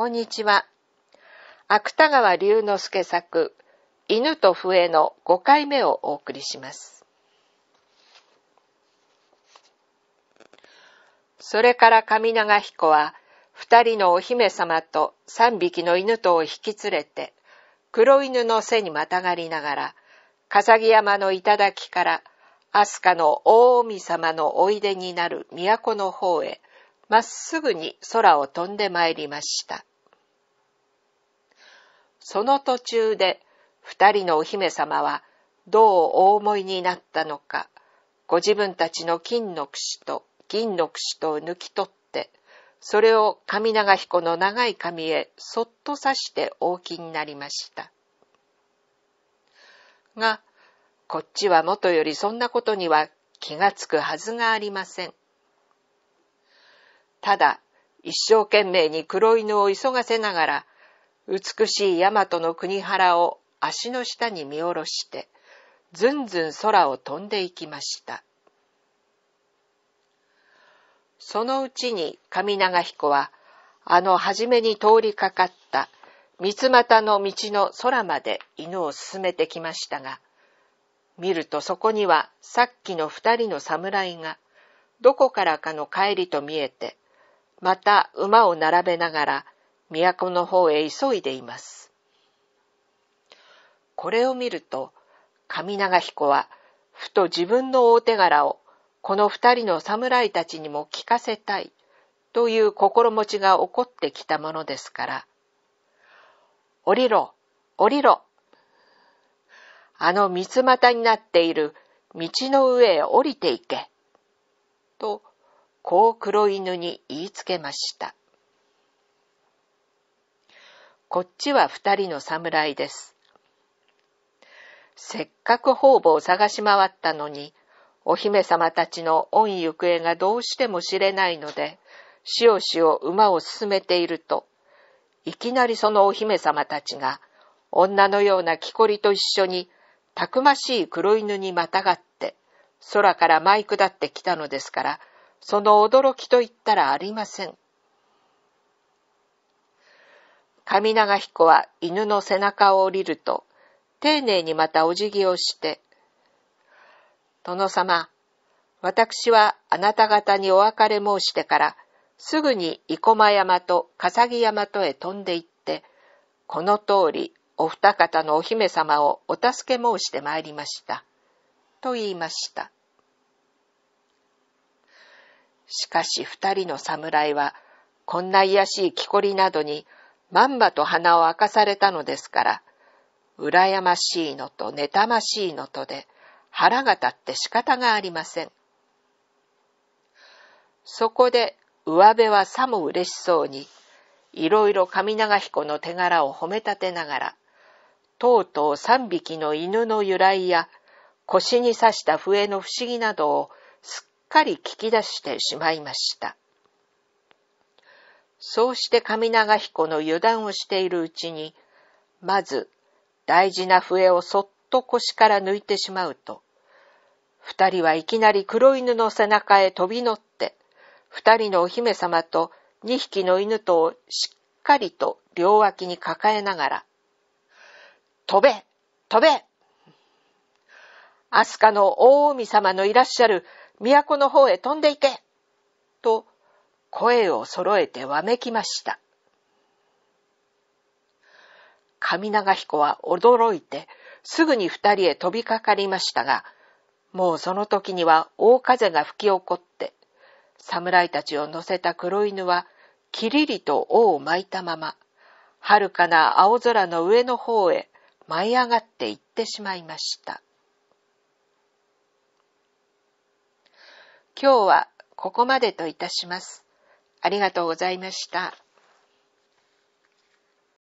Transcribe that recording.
こんにちは。芥川龍之介作、犬と笛の5回目をお送りします。それから上長彦は、二人のお姫様と三匹の犬とを引き連れて、黒犬の背にまたがりながら、笠木山の頂から飛鳥の大臣様のおいでになる都の方へ、まっすぐに空を飛んでまいりました。その途中で二人のお姫様はどうお思いになったのか、ご自分たちの金の櫛と銀の櫛とを抜き取って、それを神長彦の長い髪へそっと刺してお置きになりました。が、こっちはもとよりそんなことには気がつくはずがありません。ただ、一生懸命に黒犬を急がせながら、美しい大和の国原を足の下に見下ろして、ずんずん空を飛んでいきました。そのうちに上長彦は、あの初めに通りかかった三股の道の空まで犬を進めてきましたが、見るとそこにはさっきの二人の侍が、どこからかの帰りと見えて、また馬を並べながら、都の方へ急いでいます。これを見ると、上長彦は、ふと自分の大手柄を、この二人の侍たちにも聞かせたい、という心持ちが起こってきたものですから、降りろ、降りろ。あの三つ股になっている道の上へ降りていけ。と、こう黒犬に言いつけました。こっちは二人の侍です。せっかく方々を探し回ったのに、お姫様たちの御行方がどうしても知れないので、しおしお馬を進めていると、いきなりそのお姫様たちが、女のような木こりと一緒に、たくましい黒犬にまたがって、空から舞い下ってきたのですから、その驚きと言ったらありません。神長彦は犬の背中を降りると、丁寧にまたお辞儀をして、殿様、私はあなた方にお別れ申してから、すぐに生駒山と笠木山とへ飛んで行って、この通りお二方のお姫様をお助け申して参りました。と言いました。しかし二人の侍は、こんな卑しい木こりなどにまんまと鼻を明かされたのですから、羨ましいのと妬ましいのとで腹が立って仕方がありません。そこで上辺はさも嬉しそうに、いろいろ上長彦の手柄を褒め立てながら、とうとう三匹の犬の由来や腰に刺した笛の不思議などをすっかり聞き出してしまいました。そうして神長彦の油断をしているうちに、まず大事な笛をそっと腰から抜いてしまうと、二人はいきなり黒犬の背中へ飛び乗って、二人のお姫様と二匹の犬とをしっかりと両脇に抱えながら、飛べ飛べアスカの大海様のいらっしゃる都の方へ飛んでいけと声を揃えてわめきました。神長彦は驚いて、すぐに二人へ飛びかかりましたが、もうその時には大風が吹き起こって、侍たちを乗せた黒犬は、きりりと尾を巻いたまま、はるかな青空の上の方へ舞い上がっていってしまいました。今日はここまでといたします。ありがとうございました。